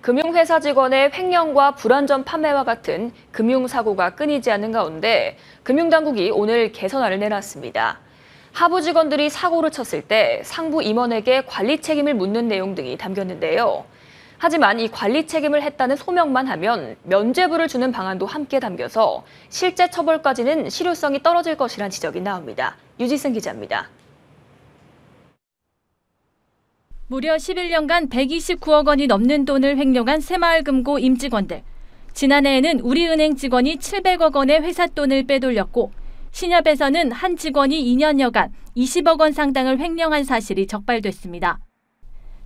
금융회사 직원의 횡령과 불안전 판매와 같은 금융사고가 끊이지 않는 가운데 금융당국이 오늘 개선안을 내놨습니다. 하부 직원들이 사고를 쳤을 때 상부 임원에게 관리 책임을 묻는 내용 등이 담겼는데요. 하지만 이 관리 책임을 했다는 소명만 하면 면죄부를 주는 방안도 함께 담겨서 실제 처벌까지는 실효성이 떨어질 것이란 지적이 나옵니다. 유지승 기자입니다. 무려 11년간 129억 원이 넘는 돈을 횡령한 새마을금고 임직원들. 지난해에는 우리은행 직원이 700억 원의 회사 돈을 빼돌렸고 신협에서는 한 직원이 2년여간 20억 원 상당을 횡령한 사실이 적발됐습니다.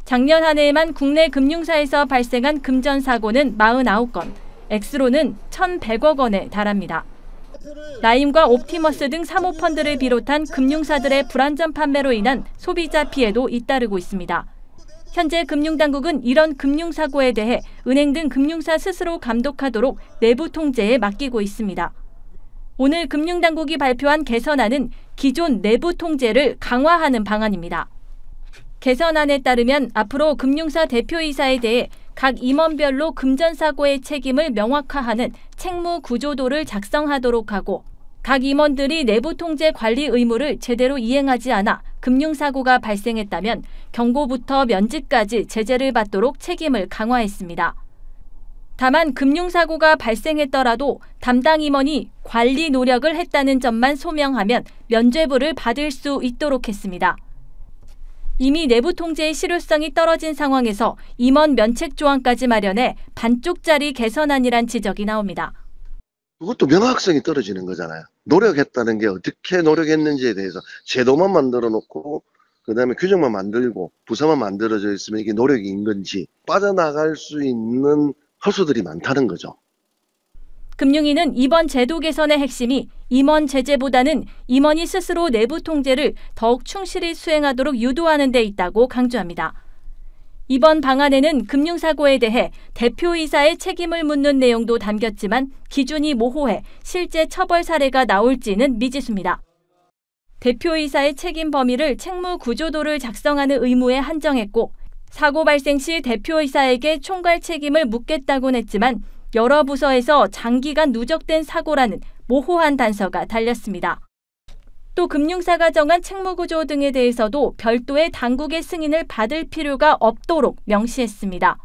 작년 한 해에만 국내 금융사에서 발생한 금전 사고는 49건, 엑스로는 1,100억 원에 달합니다. 라임과 옵티머스 등 사모펀드를 비롯한 금융사들의 불안전 판매로 인한 소비자 피해도 잇따르고 있습니다. 현재 금융당국은 이런 금융사고에 대해 은행 등 금융사 스스로 감독하도록 내부 통제에 맡기고 있습니다. 오늘 금융당국이 발표한 개선안은 기존 내부 통제를 강화하는 방안입니다. 개선안에 따르면 앞으로 금융사 대표이사에 대해 각 임원별로 금전사고의 책임을 명확화하는 책무 구조도를 작성하도록 하고 각 임원들이 내부 통제 관리 의무를 제대로 이행하지 않아 금융사고가 발생했다면 경고부터 면직까지 제재를 받도록 책임을 강화했습니다. 다만 금융사고가 발생했더라도 담당 임원이 관리 노력을 했다는 점만 소명하면 면죄부를 받을 수 있도록 했습니다. 이미 내부 통제의 실효성이 떨어진 상황에서 임원 면책 조항까지 마련해 반쪽짜리 개선안이란 지적이 나옵니다. 그것도 명확성이 떨어지는 거잖아요. 노력했다는 게 어떻게 노력했는지에 대해서 제도만 만들어 놓고 그다음에 규정만 만들고 부서만 만들어져 있으면 이게 노력인 건지 빠져나갈 수 있는 허수들이 많다는 거죠. 금융위는 이번 제도 개선의 핵심이 임원 제재보다는 임원이 스스로 내부 통제를 더욱 충실히 수행하도록 유도하는 데 있다고 강조합니다. 이번 방안에는 금융사고에 대해 대표이사의 책임을 묻는 내용도 담겼지만 기준이 모호해 실제 처벌 사례가 나올지는 미지수입니다. 대표이사의 책임 범위를 책무 구조도를 작성하는 의무에 한정했고 사고 발생 시 대표이사에게 총괄 책임을 묻겠다곤 했지만 여러 부서에서 장기간 누적된 사고라는 모호한 단서가 달렸습니다. 또 금융사가 정한 책무구조 등에 대해서도 별도의 당국의 승인을 받을 필요가 없도록 명시했습니다.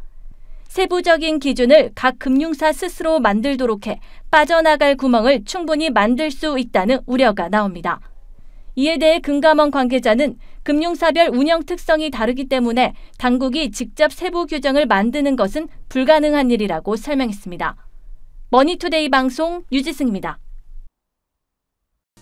세부적인 기준을 각 금융사 스스로 만들도록 해 빠져나갈 구멍을 충분히 만들 수 있다는 우려가 나옵니다. 이에 대해 금감원 관계자는 금융사별 운영 특성이 다르기 때문에 당국이 직접 세부 규정을 만드는 것은 불가능한 일이라고 설명했습니다. 머니투데이 방송 유지승입니다.